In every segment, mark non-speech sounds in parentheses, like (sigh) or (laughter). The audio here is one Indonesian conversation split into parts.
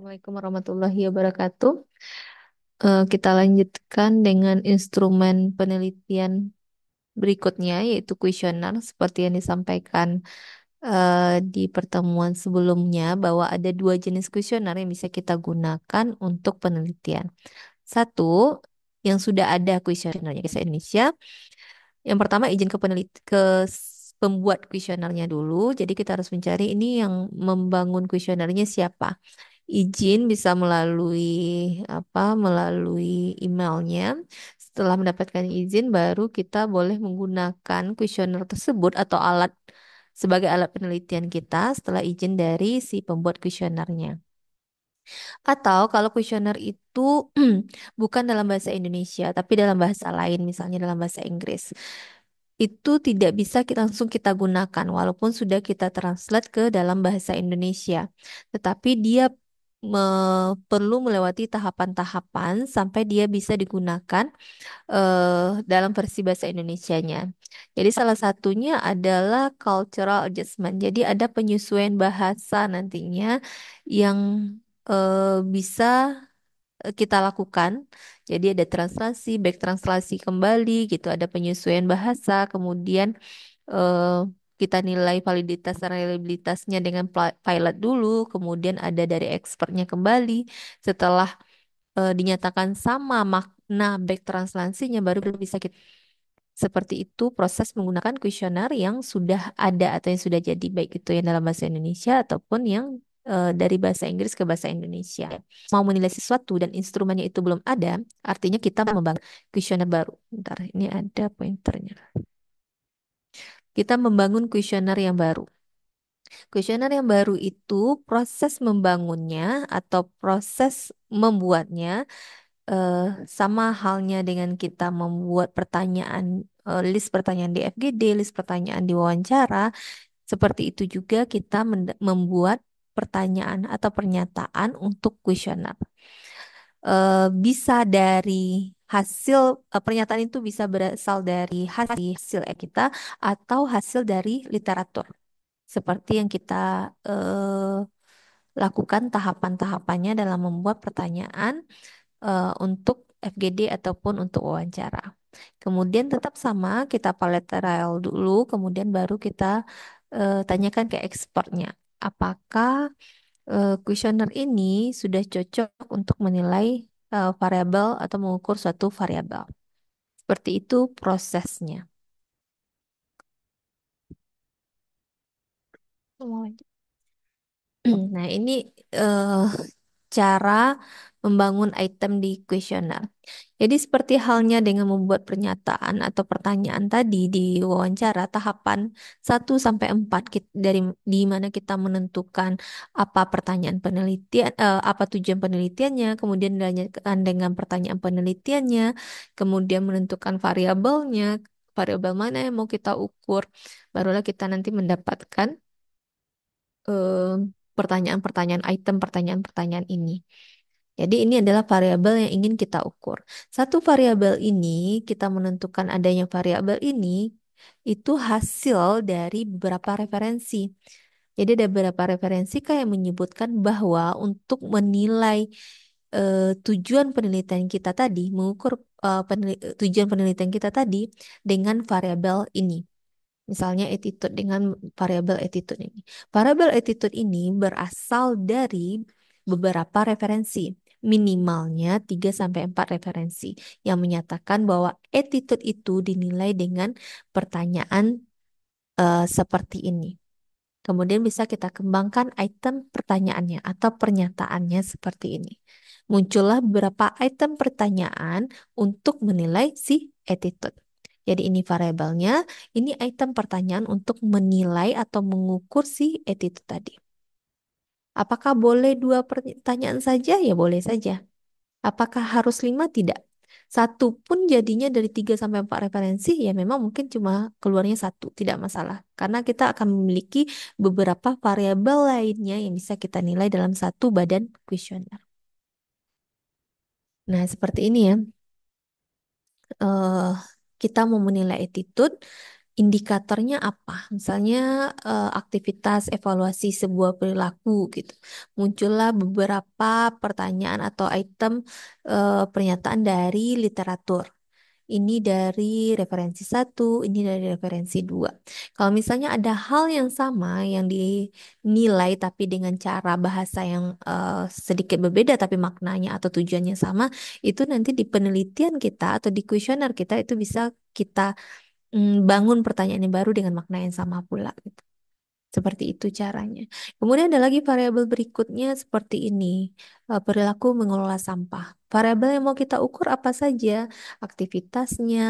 Assalamualaikum warahmatullahi wabarakatuh. Eh, kita lanjutkan dengan instrumen penelitian berikutnya, yaitu kuesioner, seperti yang disampaikan eh, di pertemuan sebelumnya, bahwa ada dua jenis kuesioner yang bisa kita gunakan untuk penelitian. Satu, yang sudah ada kuesionernya kisah Indonesia. Yang pertama, izin ke penelit ke pembuat kuesionernya dulu. Jadi kita harus mencari ini yang membangun kuesionernya siapa izin bisa melalui apa melalui emailnya setelah mendapatkan izin baru kita boleh menggunakan kuesioner tersebut atau alat sebagai alat penelitian kita setelah izin dari si pembuat kuesionernya. Atau kalau kuesioner itu (clears throat) bukan dalam bahasa Indonesia tapi dalam bahasa lain misalnya dalam bahasa Inggris itu tidak bisa kita langsung kita gunakan walaupun sudah kita translate ke dalam bahasa Indonesia. Tetapi dia me perlu melewati tahapan-tahapan sampai dia bisa digunakan uh, dalam versi bahasa Indonesia-nya. Jadi salah satunya adalah cultural adjustment. Jadi ada penyesuaian bahasa nantinya yang uh, bisa eh, kita lakukan. Jadi ada translasi, back translasi kembali gitu, ada penyesuaian bahasa, kemudian uh, kita nilai validitas dan reliabilitasnya dengan pilot dulu, kemudian ada dari expertnya kembali. Setelah e, dinyatakan sama makna back translasinya baru bisa kita seperti itu proses menggunakan kuesioner yang sudah ada atau yang sudah jadi baik itu yang dalam bahasa Indonesia ataupun yang e, dari bahasa Inggris ke bahasa Indonesia. Mau menilai sesuatu dan instrumennya itu belum ada, artinya kita membangun kuesioner baru. ntar ini ada pointernya kita membangun kuesioner yang baru. Kuesioner yang baru itu proses membangunnya atau proses membuatnya eh, sama halnya dengan kita membuat pertanyaan eh, list pertanyaan di FGD, list pertanyaan di wawancara. Seperti itu juga kita membuat pertanyaan atau pernyataan untuk kuesioner uh, bisa dari hasil uh, pernyataan itu bisa berasal dari hasil, hasil ya kita atau hasil dari literatur seperti yang kita uh, lakukan tahapan-tahapannya dalam membuat pertanyaan uh, untuk FGD ataupun untuk wawancara. Kemudian tetap sama kita bilateral dulu, kemudian baru kita uh, tanyakan ke ekspornya. apakah Eh, kuesioner uh, ini sudah cocok untuk menilai uh, variabel atau mengukur suatu variabel. Seperti itu prosesnya. (clears throat) Nah, ini uh, cara membangun item di kuesioner. Jadi seperti halnya dengan membuat pernyataan atau pertanyaan tadi di wawancara tahapan 1 sampai 4 dari di mana kita menentukan apa pertanyaan penelitian eh, apa tujuan penelitiannya, kemudian dilanjutkan dengan pertanyaan penelitiannya, kemudian menentukan variabelnya, variabel mana yang mau kita ukur, barulah kita nanti mendapatkan eh, pertanyaan-pertanyaan item pertanyaan-pertanyaan ini. Jadi ini adalah variabel yang ingin kita ukur. Satu variabel ini, kita menentukan adanya variabel ini, itu hasil dari beberapa referensi. Jadi ada beberapa referensi kayak menyebutkan bahwa untuk menilai e, tujuan penelitian kita tadi, mengukur e, eh, penel tujuan penelitian kita tadi dengan variabel ini. Misalnya attitude dengan variabel attitude ini. Variabel attitude ini berasal dari beberapa referensi minimalnya 3-4 referensi yang menyatakan bahwa attitude itu dinilai dengan pertanyaan uh, seperti ini. Kemudian bisa kita kembangkan item pertanyaannya atau pernyataannya seperti ini. Muncullah beberapa item pertanyaan untuk menilai si attitude. Jadi ini variabelnya, ini item pertanyaan untuk menilai atau mengukur si attitude tadi. Apakah boleh dua pertanyaan saja? Ya boleh saja. Apakah harus lima? Tidak. Satu pun jadinya dari tiga sampai empat referensi, ya memang mungkin cuma keluarnya satu, tidak masalah. Karena kita akan memiliki beberapa variabel lainnya yang bisa kita nilai dalam satu badan kuesioner. Nah, seperti ini ya. Uh, kita mau menilai attitude, indikatornya apa? Misalnya eh, aktivitas evaluasi sebuah perilaku gitu. Muncullah beberapa pertanyaan atau item eh, pernyataan dari literatur. Ini dari referensi satu, ini dari referensi dua. Kalau misalnya ada hal yang sama yang dinilai tapi dengan cara bahasa yang uh, sedikit berbeda tapi maknanya atau tujuannya sama, itu nanti di penelitian kita atau di kuesioner kita itu bisa kita Mm, bangun pertanyaan yang baru dengan makna yang sama pula gitu. Seperti itu caranya. Kemudian ada lagi variabel berikutnya seperti ini, eh, perilaku mengelola sampah. Variabel yang mau kita ukur apa saja, aktivitasnya,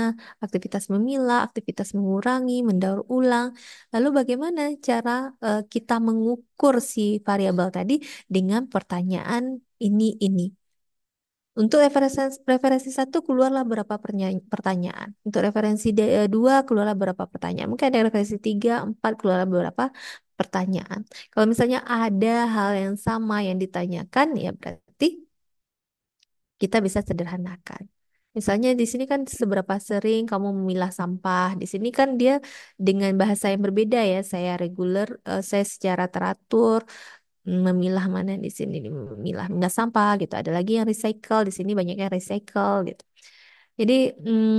aktivitas memilah, aktivitas mengurangi, mendaur ulang. Lalu bagaimana cara eh, kita mengukur si variabel tadi dengan pertanyaan ini ini. Untuk referensi, referensi satu keluarlah berapa pertanyaan. Untuk referensi eh, dua keluarlah berapa pertanyaan. Mungkin ada referensi tiga, empat keluarlah berapa pertanyaan. Kalau misalnya ada hal yang sama yang ditanyakan, ya berarti kita bisa sederhanakan. Misalnya di sini kan seberapa sering kamu memilah sampah. Di sini kan dia dengan bahasa yang berbeda ya. Saya reguler, eh, saya secara teratur, memilah mana di sini memilah memilah sampah gitu ada lagi yang recycle di sini banyaknya recycle gitu jadi hmm,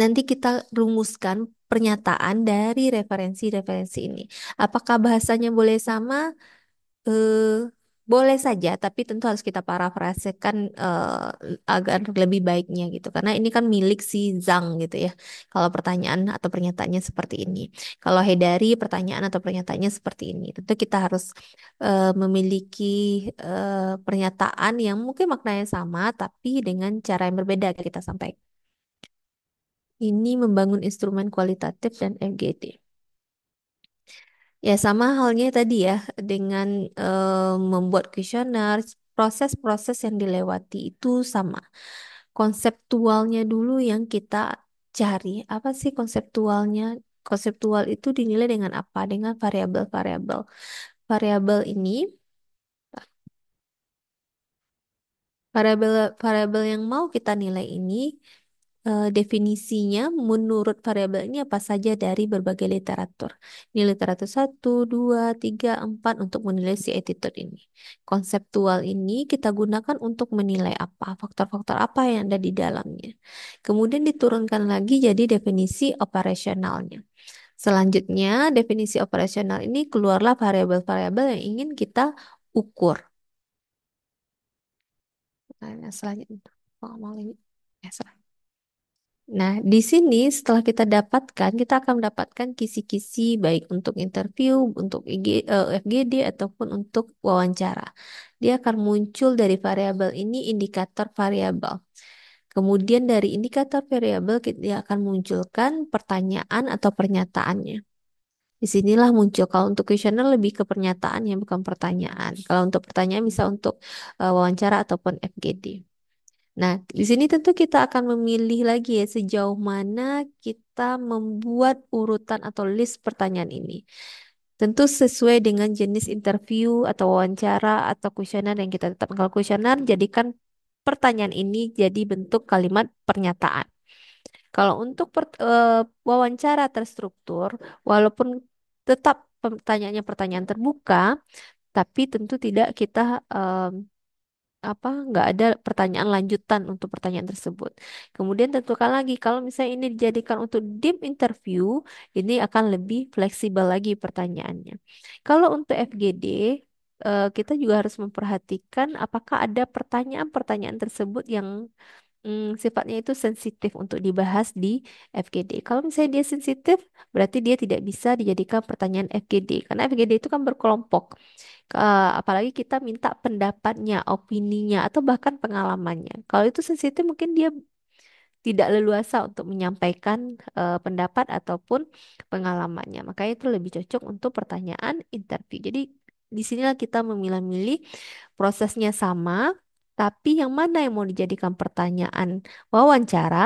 nanti kita rumuskan pernyataan dari referensi-referensi ini apakah bahasanya boleh sama eh, boleh saja, tapi tentu harus kita parafrasekan uh, eh, agar lebih baiknya gitu. Karena ini kan milik si Zhang gitu ya. Kalau pertanyaan atau pernyataannya seperti ini. Kalau Hedari pertanyaan atau pernyataannya seperti ini. Tentu kita harus uh, memiliki uh, pernyataan yang mungkin maknanya sama tapi dengan cara yang berbeda kita sampaikan. Ini membangun instrumen kualitatif dan FGD. Ya, sama halnya tadi ya, dengan eh, membuat kuesioner, proses-proses yang dilewati itu sama. Konseptualnya dulu yang kita cari. Apa sih konseptualnya? Konseptual itu dinilai dengan apa? Dengan variabel-variabel. Variabel ini, variabel variabel yang mau kita nilai ini uh, definisinya menurut variabelnya apa saja dari berbagai literatur. Ini literatur 1, 2, 3, 4 untuk menilai si attitude ini. Konseptual ini kita gunakan untuk menilai apa, faktor-faktor apa yang ada di dalamnya. Kemudian diturunkan lagi jadi definisi operasionalnya. Selanjutnya, definisi operasional ini keluarlah variabel-variabel yang ingin kita ukur. Nah, selanjutnya. Nah, di sini setelah kita dapatkan, kita akan mendapatkan kisi-kisi baik untuk interview, untuk IG, uh, eh, FGD, ataupun untuk wawancara. Dia akan muncul dari variabel ini indikator variabel. Kemudian dari indikator variabel dia akan munculkan pertanyaan atau pernyataannya. di sinilah muncul. Kalau untuk kuesioner lebih ke pernyataan yang bukan pertanyaan. Kalau untuk pertanyaan bisa untuk uh, wawancara ataupun FGD. Nah, di sini tentu kita akan memilih lagi ya sejauh mana kita membuat urutan atau list pertanyaan ini. Tentu sesuai dengan jenis interview atau wawancara atau kuesioner yang kita tetapkan. Kalau kuesioner jadikan pertanyaan ini jadi bentuk kalimat pernyataan. Kalau untuk per, e, wawancara terstruktur, walaupun tetap pertanyaannya pertanyaan terbuka, tapi tentu tidak kita e, apa nggak ada pertanyaan lanjutan untuk pertanyaan tersebut. Kemudian tentukan lagi kalau misalnya ini dijadikan untuk deep interview, ini akan lebih fleksibel lagi pertanyaannya. Kalau untuk FGD eh, kita juga harus memperhatikan apakah ada pertanyaan-pertanyaan tersebut yang Hmm, sifatnya itu sensitif untuk dibahas di FGD. Kalau misalnya dia sensitif, berarti dia tidak bisa dijadikan pertanyaan FGD karena FGD itu kan berkelompok. Uh, apalagi kita minta pendapatnya, opininya, atau bahkan pengalamannya. Kalau itu sensitif, mungkin dia tidak leluasa untuk menyampaikan uh, pendapat ataupun pengalamannya. Makanya itu lebih cocok untuk pertanyaan interview. Jadi di sinilah kita memilih milih prosesnya sama, tapi yang mana yang mau dijadikan pertanyaan wawancara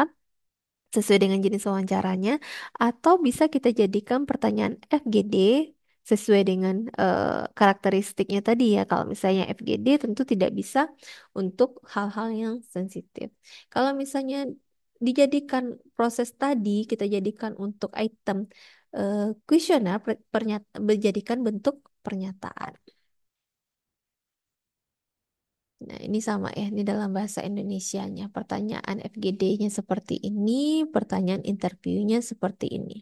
sesuai dengan jenis wawancaranya atau bisa kita jadikan pertanyaan FGD sesuai dengan uh, karakteristiknya tadi ya. Kalau misalnya FGD tentu tidak bisa untuk hal-hal yang sensitif. Kalau misalnya dijadikan proses tadi kita jadikan untuk item eh, kuesioner uh, menjadikan bentuk pernyataan. Nah, ini sama ya, ini dalam bahasa Indonesianya. Pertanyaan FGD-nya seperti ini, pertanyaan interview-nya seperti ini.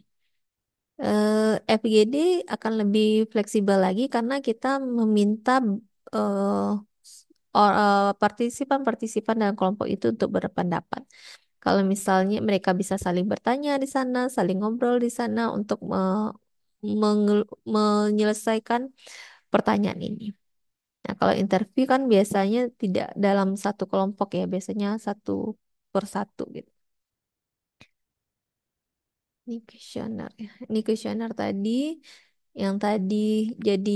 Uh, eh, FGD akan lebih fleksibel lagi karena kita meminta partisipan-partisipan uh, eh, eh, partisipan-partisipan dalam kelompok itu untuk berpendapat. Kalau misalnya mereka bisa saling bertanya di sana, saling ngobrol di sana untuk me menyelesaikan pertanyaan ini. Nah, kalau interview kan biasanya tidak dalam satu kelompok ya, biasanya satu per satu gitu. Ini kuesioner ya. Ini kuesioner tadi yang tadi jadi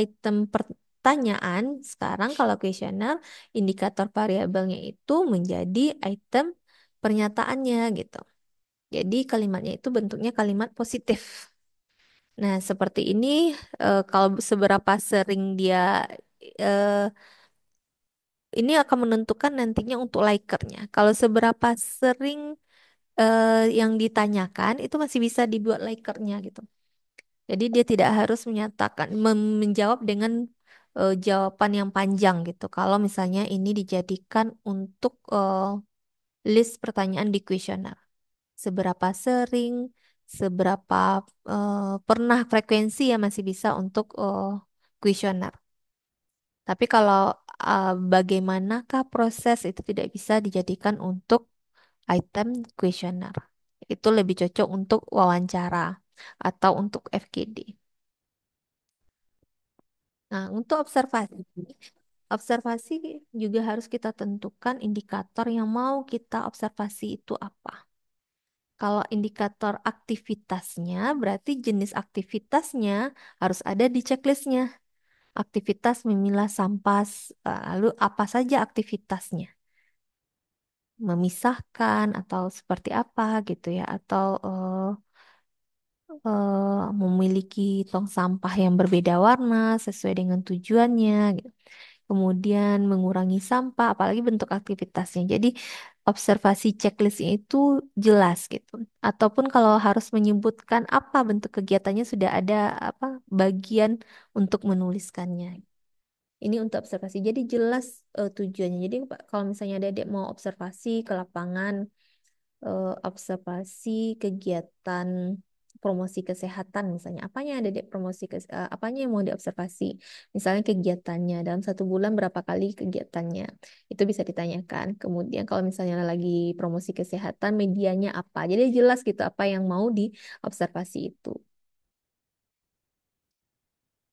item pertanyaan. Sekarang kalau kuesioner indikator variabelnya itu menjadi item pernyataannya gitu. Jadi kalimatnya itu bentuknya kalimat positif. (laughs) Nah, seperti ini uh, kalau seberapa sering dia uh, ini akan menentukan nantinya untuk likernya. Kalau seberapa sering uh, yang ditanyakan itu masih bisa dibuat likernya gitu. Jadi dia tidak harus menyatakan menjawab dengan uh, jawaban yang panjang gitu. Kalau misalnya ini dijadikan untuk uh, list pertanyaan di kuesioner. Seberapa sering? seberapa uh, pernah frekuensi ya masih bisa untuk uh, kuesioner. Tapi kalau uh, bagaimanakah proses itu tidak bisa dijadikan untuk item kuesioner. Itu lebih cocok untuk wawancara atau untuk FGD. Nah, untuk observasi, observasi juga harus kita tentukan indikator yang mau kita observasi itu apa. Kalau indikator aktivitasnya, berarti jenis aktivitasnya harus ada di checklistnya. Aktivitas memilah sampah, eh, lalu apa saja aktivitasnya? Memisahkan atau seperti apa gitu ya, atau uh, uh, memiliki tong sampah yang berbeda warna sesuai dengan tujuannya. Gitu kemudian mengurangi sampah, apalagi bentuk aktivitasnya. Jadi observasi checklistnya itu jelas gitu. Ataupun kalau harus menyebutkan apa bentuk kegiatannya sudah ada apa bagian untuk menuliskannya. Ini untuk observasi. Jadi jelas uh, tujuannya. Jadi kalau misalnya adik mau observasi ke lapangan, uh, observasi kegiatan promosi kesehatan misalnya apanya yang ada di promosi ke, uh, eh, apanya yang mau diobservasi misalnya kegiatannya dalam satu bulan berapa kali kegiatannya itu bisa ditanyakan kemudian kalau misalnya lagi promosi kesehatan medianya apa jadi jelas gitu apa yang mau diobservasi itu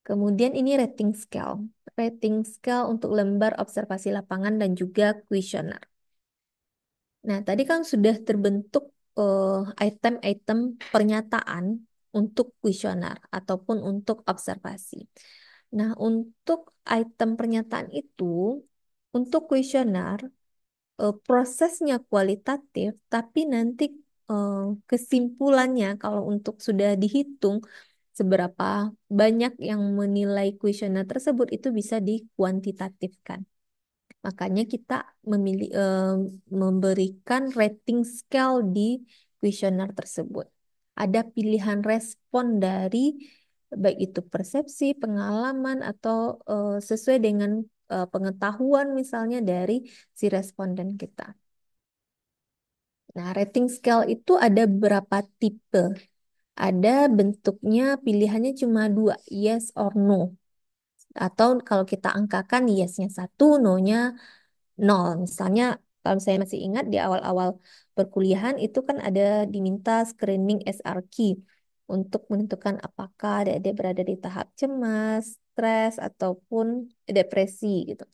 kemudian ini rating scale rating scale untuk lembar observasi lapangan dan juga kuesioner nah tadi kan sudah terbentuk Eh, item-item uh, pernyataan untuk kuesioner ataupun untuk observasi. Nah, untuk item pernyataan itu, untuk kuesioner uh, prosesnya kualitatif, tapi nanti uh, kesimpulannya kalau untuk sudah dihitung seberapa banyak yang menilai kuesioner tersebut itu bisa dikuantitatifkan. Makanya kita memilih, eh, uh, memberikan rating scale di kuesioner tersebut. Ada pilihan respon dari baik itu persepsi, pengalaman atau uh, sesuai dengan uh, pengetahuan misalnya dari si responden kita. Nah, rating scale itu ada berapa tipe? Ada bentuknya, pilihannya cuma dua, yes or no atau kalau kita angkakan yes-nya satu no-nya nol misalnya kalau saya masih ingat di awal-awal perkuliahan itu kan ada diminta screening SRQ untuk menentukan apakah dia berada di tahap cemas, stres ataupun depresi gitu.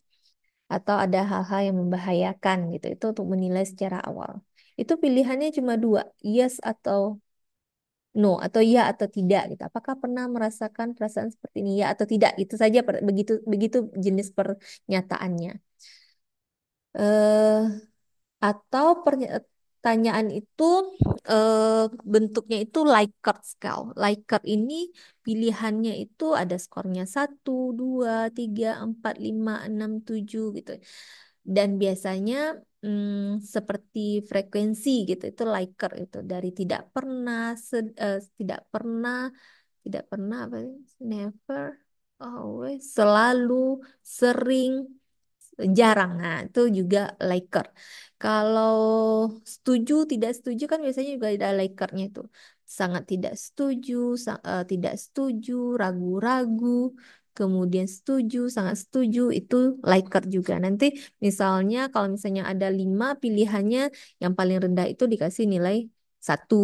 Atau ada hal-hal yang membahayakan gitu. Itu untuk menilai secara awal. Itu pilihannya cuma dua, yes atau no atau ya atau tidak gitu. Apakah pernah merasakan perasaan seperti ini ya atau tidak? Itu saja begitu begitu jenis pernyataannya. Eh uh, atau pertanyaan itu uh, bentuknya itu Likert scale. Likert ini pilihannya itu ada skornya 1, 2, 3, 4, 5, 6, 7 gitu. Dan biasanya hmm, seperti frekuensi gitu itu Liker itu dari tidak pernah sed, uh, tidak pernah tidak pernah apa never always selalu sering jarang. Nah, itu juga liker. Kalau setuju tidak setuju kan biasanya juga ada likernya itu. Sangat tidak setuju, sa uh, tidak setuju, ragu-ragu, kemudian setuju, sangat setuju, itu liker juga. Nanti misalnya kalau misalnya ada lima pilihannya, yang paling rendah itu dikasih nilai satu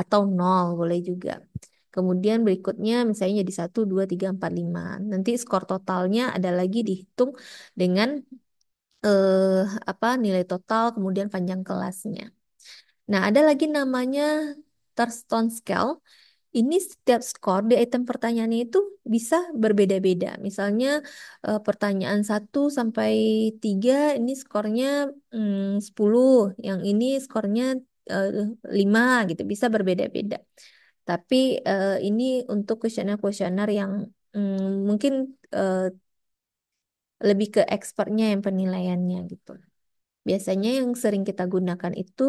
atau nol boleh juga. Kemudian berikutnya misalnya jadi 1, 2, 3, 4, 5. Nanti skor totalnya ada lagi dihitung dengan eh, apa nilai total kemudian panjang kelasnya. Nah, ada lagi namanya Thurston Scale ini setiap skor di item pertanyaannya itu bisa berbeda-beda. Misalnya eh, pertanyaan 1 sampai 3 ini skornya hmm, 10, yang ini skornya eh, 5 gitu, bisa berbeda-beda. Tapi eh, ini untuk kuesioner-kuesioner yang hmm, mungkin eh, lebih ke expertnya yang penilaiannya gitu. Biasanya yang sering kita gunakan itu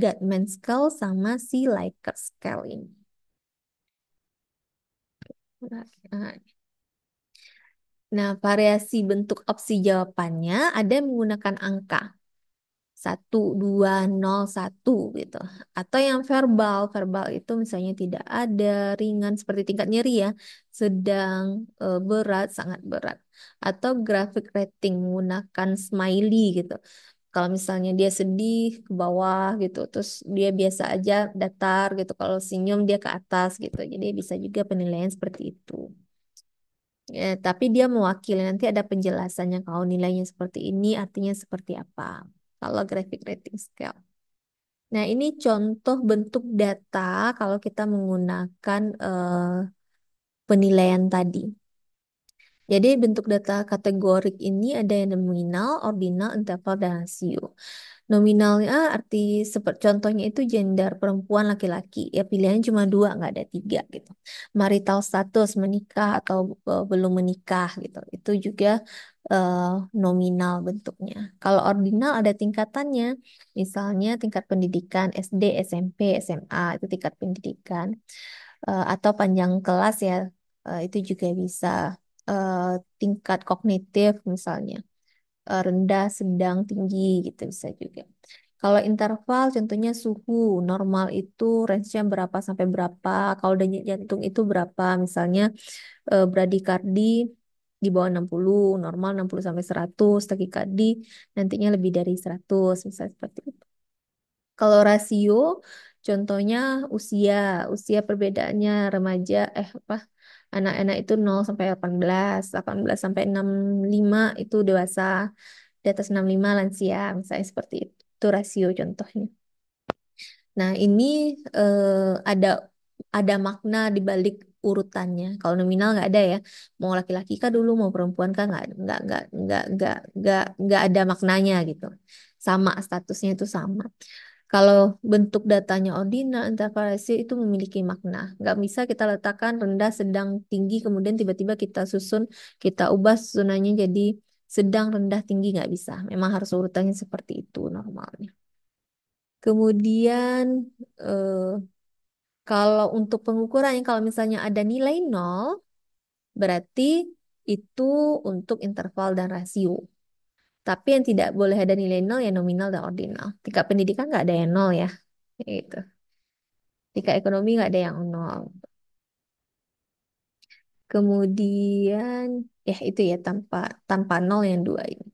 Gatman Scale sama si Likert Scale ini. Nah, variasi bentuk opsi jawabannya ada yang menggunakan angka. 1, 2, 0, 1 gitu. Atau yang verbal. Verbal itu misalnya tidak ada, ringan seperti tingkat nyeri ya. Sedang, e, berat, sangat berat. Atau grafik rating menggunakan smiley gitu kalau misalnya dia sedih ke bawah gitu terus dia biasa aja datar gitu kalau senyum dia ke atas gitu jadi bisa juga penilaian seperti itu ya, tapi dia mewakili nanti ada penjelasannya kalau nilainya seperti ini artinya seperti apa kalau graphic rating scale nah ini contoh bentuk data kalau kita menggunakan uh, penilaian tadi jadi bentuk data kategorik ini ada yang nominal, ordinal, interval, dan rasio. Nominalnya arti seperti contohnya itu gender perempuan laki-laki ya pilihan cuma dua nggak ada tiga gitu. Marital status menikah atau uh, belum menikah gitu itu juga uh, nominal bentuknya. Kalau ordinal ada tingkatannya, misalnya tingkat pendidikan SD, SMP, SMA itu tingkat pendidikan uh, atau panjang kelas ya uh, itu juga bisa uh, tingkat kognitif misalnya uh, rendah, sedang, tinggi gitu bisa juga. Kalau interval contohnya suhu normal itu range-nya berapa sampai berapa, kalau denyut jantung itu berapa misalnya uh, eh, bradikardi di bawah 60, normal 60 sampai 100, takikardi nantinya lebih dari 100 misalnya seperti itu. Kalau rasio Contohnya usia, usia perbedaannya remaja, eh apa, Anak-anak itu 0 sampai 18, 18 sampai 65 itu dewasa, di atas 65 lansia, misalnya seperti itu. Itu rasio contohnya. Nah, ini eh, ada ada makna di balik urutannya. Kalau nominal nggak ada ya. Mau laki-laki kah dulu, mau perempuan kah nggak nggak nggak nggak nggak nggak ada maknanya gitu. Sama statusnya itu sama. Kalau bentuk datanya ordinal, interval rasio itu memiliki makna. Nggak bisa kita letakkan rendah, sedang, tinggi, kemudian tiba-tiba kita susun, kita ubah susunannya jadi sedang, rendah, tinggi, nggak bisa. Memang harus urutannya seperti itu normalnya. Kemudian eh, kalau untuk pengukurannya, kalau misalnya ada nilai nol, berarti itu untuk interval dan rasio. Tapi yang tidak boleh ada nilai nol ya nominal dan ordinal. Tingkat pendidikan nggak ada yang nol ya. gitu. Tingkat ekonomi nggak ada yang nol. Kemudian ya itu ya tanpa tanpa nol yang dua ini.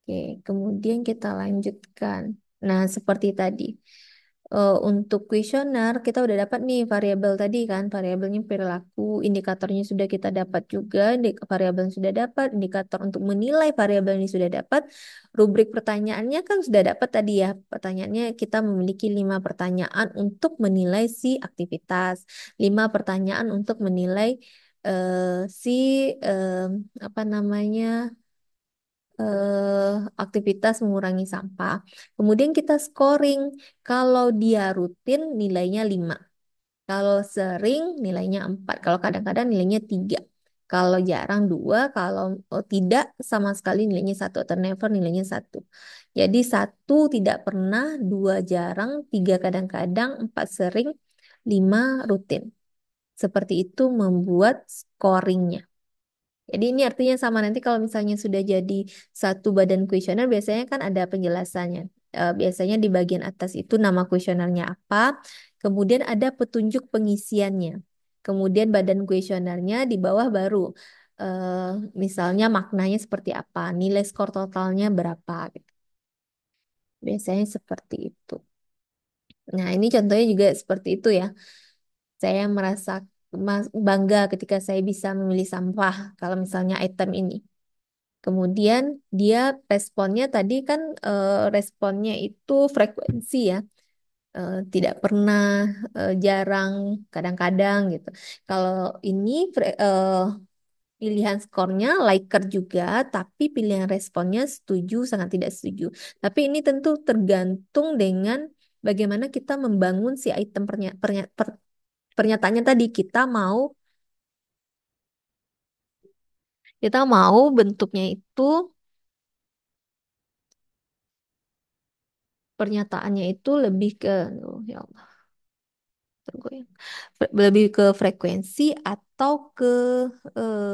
Oke, kemudian kita lanjutkan. Nah, seperti tadi uh, untuk kuesioner kita udah dapat nih variabel tadi kan, variabelnya perilaku, indikatornya sudah kita dapat juga, variabel sudah dapat, indikator untuk menilai variabel ini sudah dapat, rubrik pertanyaannya kan sudah dapat tadi ya. Pertanyaannya kita memiliki lima pertanyaan untuk menilai si aktivitas, lima pertanyaan untuk menilai uh, si uh, apa namanya eh, aktivitas mengurangi sampah. Kemudian kita scoring, kalau dia rutin nilainya 5. Kalau sering nilainya 4, kalau kadang-kadang nilainya 3. Kalau jarang dua, kalau oh, tidak sama sekali nilainya satu atau never nilainya satu. Jadi satu tidak pernah, dua jarang, tiga kadang-kadang, empat sering, lima rutin. Seperti itu membuat scoringnya. Jadi ini artinya sama nanti kalau misalnya sudah jadi satu badan kuesioner biasanya kan ada penjelasannya. Eh, biasanya di bagian atas itu nama kuesionernya apa, kemudian ada petunjuk pengisiannya. Kemudian badan kuesionernya di bawah baru eh, misalnya maknanya seperti apa, nilai skor totalnya berapa gitu. Biasanya seperti itu. Nah, ini contohnya juga seperti itu ya. Saya merasa bangga ketika saya bisa memilih sampah kalau misalnya item ini. Kemudian dia responnya tadi kan eh, responnya itu frekuensi ya. Eh, tidak pernah, eh, jarang, kadang-kadang gitu. Kalau ini pilihan skornya liker juga, tapi pilihan responnya setuju, sangat tidak setuju. Tapi ini tentu tergantung dengan bagaimana kita membangun si item pernya, per, pernyataannya tadi kita mau kita mau bentuknya itu pernyataannya itu lebih ke oh ya Allah tergoyang lebih ke frekuensi atau ke eh,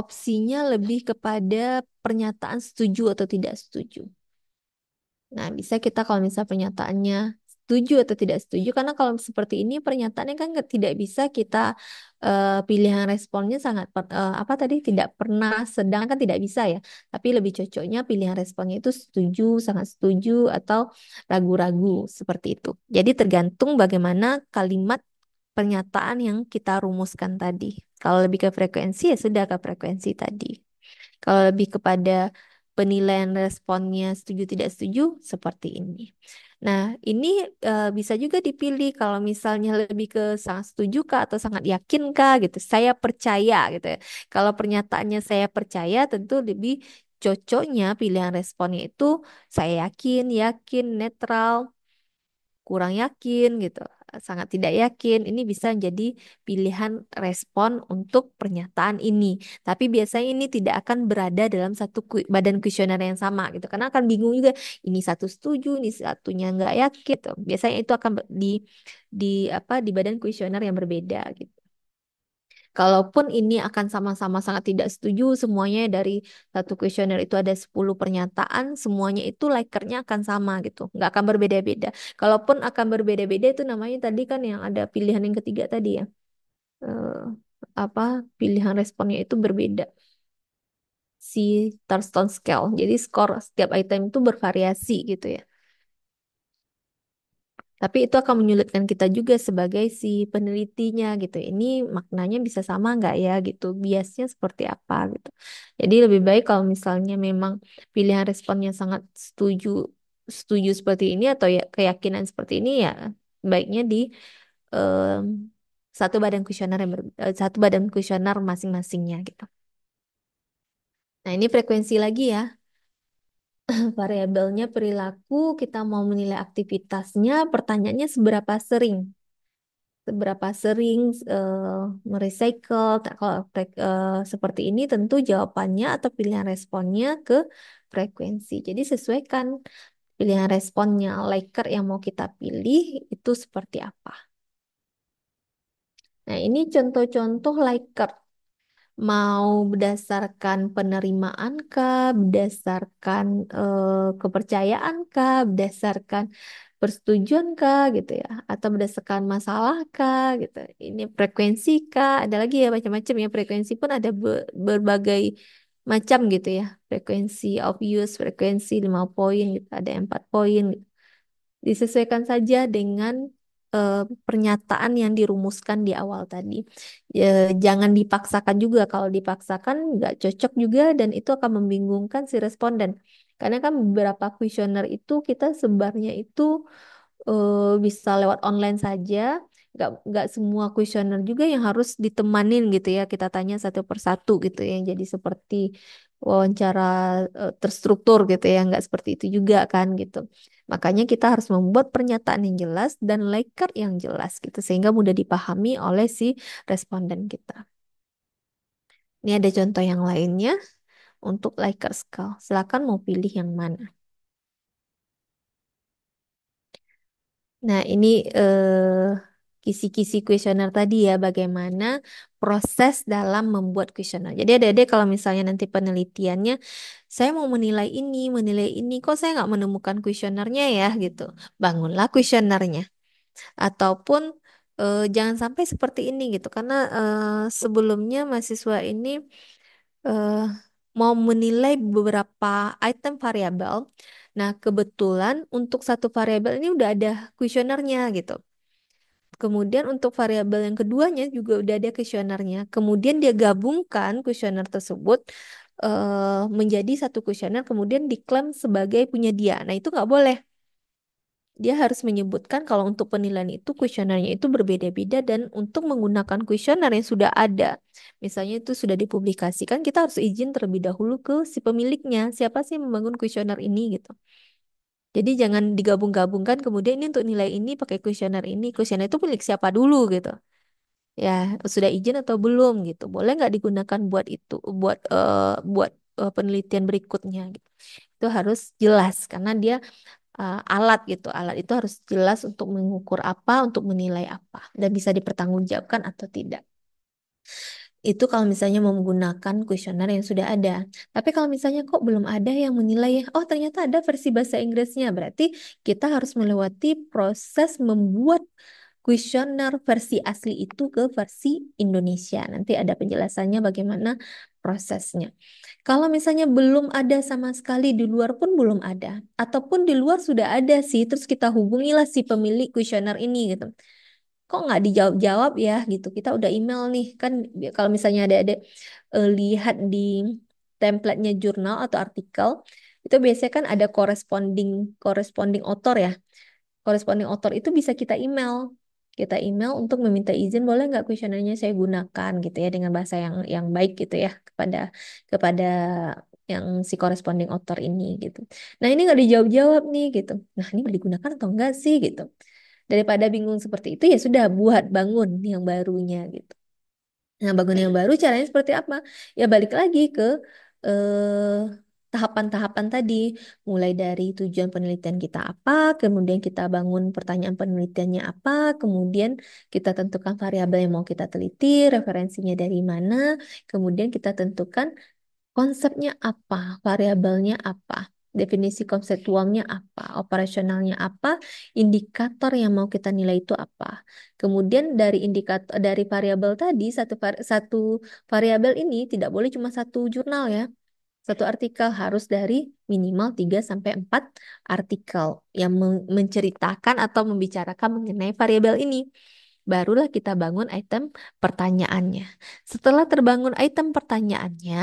opsinya lebih kepada pernyataan setuju atau tidak setuju. Nah, bisa kita kalau misalnya pernyataannya setuju atau tidak setuju karena kalau seperti ini pernyataannya kan tidak bisa kita uh, eh, pilihan responnya sangat uh, apa tadi tidak pernah sedang kan tidak bisa ya tapi lebih cocoknya pilihan responnya itu setuju sangat setuju atau ragu-ragu seperti itu jadi tergantung bagaimana kalimat pernyataan yang kita rumuskan tadi kalau lebih ke frekuensi ya sudah ke frekuensi tadi kalau lebih kepada penilaian responnya setuju tidak setuju seperti ini. Nah, ini e, bisa juga dipilih kalau misalnya lebih ke sangat setuju kah atau sangat yakin kah gitu. Saya percaya gitu ya. Kalau pernyataannya saya percaya tentu lebih cocoknya pilihan responnya itu saya yakin, yakin, netral, kurang yakin gitu sangat tidak yakin, ini bisa menjadi pilihan respon untuk pernyataan ini. Tapi biasanya ini tidak akan berada dalam satu badan kuesioner yang sama gitu, karena akan bingung juga ini satu setuju, ini satunya nggak yakin. Gitu. Biasanya itu akan di di apa di badan kuesioner yang berbeda gitu. Kalaupun ini akan sama-sama sangat tidak setuju, semuanya dari satu kuesioner itu ada 10 pernyataan, semuanya itu likernya akan sama gitu, nggak akan berbeda-beda. Kalaupun akan berbeda-beda itu namanya tadi kan yang ada pilihan yang ketiga tadi ya, uh, apa pilihan responnya itu berbeda si Thurston Scale. Jadi skor setiap item itu bervariasi gitu ya. Tapi itu akan menyulitkan kita juga sebagai si penelitinya gitu. Ini maknanya bisa sama nggak ya gitu. Biasnya seperti apa gitu. Jadi lebih baik kalau misalnya memang pilihan responnya sangat setuju setuju seperti ini atau ya keyakinan seperti ini ya baiknya di um, satu badan kuesioner eh, satu badan kuesioner masing-masingnya gitu. Nah, ini frekuensi lagi ya. (laughs) variabelnya perilaku, kita mau menilai aktivitasnya, pertanyaannya seberapa sering. Seberapa sering uh, merecycle, nah, kalau uh, seperti ini tentu jawabannya atau pilihan responnya ke frekuensi. Jadi sesuaikan pilihan responnya, liker yang mau kita pilih itu seperti apa. Nah ini contoh-contoh Likert mau berdasarkan penerimaan kah, berdasarkan uh, kepercayaan kah, berdasarkan persetujuan kah gitu ya, atau berdasarkan masalah kah gitu. Ini frekuensi kah, ada lagi ya macam-macam ya frekuensi pun ada berbagai macam gitu ya. Frekuensi of use, frekuensi lima poin gitu, ada empat poin gitu. Disesuaikan saja dengan eh, pernyataan yang dirumuskan di awal tadi. Eh, jangan dipaksakan juga, kalau dipaksakan nggak cocok juga dan itu akan membingungkan si responden. Karena kan beberapa kuesioner itu kita sebarnya itu eh, bisa lewat online saja, Gak, nggak semua kuesioner juga yang harus ditemanin gitu ya kita tanya satu persatu gitu ya jadi seperti wawancara eh, terstruktur gitu ya nggak seperti itu juga kan gitu Makanya kita harus membuat pernyataan yang jelas dan leker yang jelas gitu sehingga mudah dipahami oleh si responden kita. Ini ada contoh yang lainnya untuk Likert scale. Silakan mau pilih yang mana. Nah, ini eh, kisi-kisi kuesioner tadi ya, bagaimana proses dalam membuat kuesioner. Jadi ada-ada kalau misalnya nanti penelitiannya saya mau menilai ini, menilai ini, kok saya nggak menemukan kuesionernya ya gitu. Bangunlah kuesionernya. Ataupun eh, jangan sampai seperti ini gitu, karena eh, sebelumnya mahasiswa ini eh, mau menilai beberapa item variabel. Nah, kebetulan untuk satu variabel ini udah ada kuesionernya gitu. Kemudian untuk variabel yang keduanya juga udah ada kuesionernya. Kemudian dia gabungkan kuesioner tersebut uh, menjadi satu kuesioner kemudian diklaim sebagai punya dia. Nah, itu nggak boleh. Dia harus menyebutkan kalau untuk penilaian itu kuesionernya itu berbeda-beda dan untuk menggunakan kuesioner yang sudah ada. Misalnya itu sudah dipublikasikan, kita harus izin terlebih dahulu ke si pemiliknya, siapa sih membangun kuesioner ini gitu. Jadi jangan digabung-gabungkan kemudian ini untuk nilai ini pakai kuesioner ini, kuesioner itu milik siapa dulu gitu ya sudah izin atau belum gitu boleh nggak digunakan buat itu buat uh, buat uh, penelitian berikutnya gitu itu harus jelas karena dia uh, alat gitu alat itu harus jelas untuk mengukur apa untuk menilai apa dan bisa dipertanggungjawabkan atau tidak itu kalau misalnya menggunakan kuesioner yang sudah ada. Tapi kalau misalnya kok belum ada yang menilai, ya? oh ternyata ada versi bahasa Inggrisnya, berarti kita harus melewati proses membuat kuesioner versi asli itu ke versi Indonesia. Nanti ada penjelasannya bagaimana prosesnya. Kalau misalnya belum ada sama sekali di luar pun belum ada, ataupun di luar sudah ada sih, terus kita hubungilah si pemilik kuesioner ini gitu. Kok nggak dijawab-jawab ya gitu. Kita udah email nih kan kalau misalnya ada ada uh, lihat di templatenya jurnal atau artikel itu biasanya kan ada corresponding corresponding author ya corresponding author itu bisa kita email kita email untuk meminta izin boleh nggak kuesionernya saya gunakan gitu ya dengan bahasa yang yang baik gitu ya kepada kepada yang si corresponding author ini gitu. Nah ini nggak dijawab-jawab nih gitu. Nah ini digunakan atau enggak sih gitu. Daripada bingung seperti itu ya sudah buat bangun yang barunya gitu. Nah bangun yang baru caranya seperti apa? Ya balik lagi ke eh, tahapan-tahapan tadi, mulai dari tujuan penelitian kita apa, kemudian kita bangun pertanyaan penelitiannya apa, kemudian kita tentukan variabel yang mau kita teliti, referensinya dari mana, kemudian kita tentukan konsepnya apa, variabelnya apa, definisi konseptualnya apa, operasionalnya apa, indikator yang mau kita nilai itu apa. Kemudian dari indikator dari variabel tadi satu satu variabel ini tidak boleh cuma satu jurnal ya satu artikel harus dari minimal 3 sampai 4 artikel yang menceritakan atau membicarakan mengenai variabel ini. Barulah kita bangun item pertanyaannya. Setelah terbangun item pertanyaannya,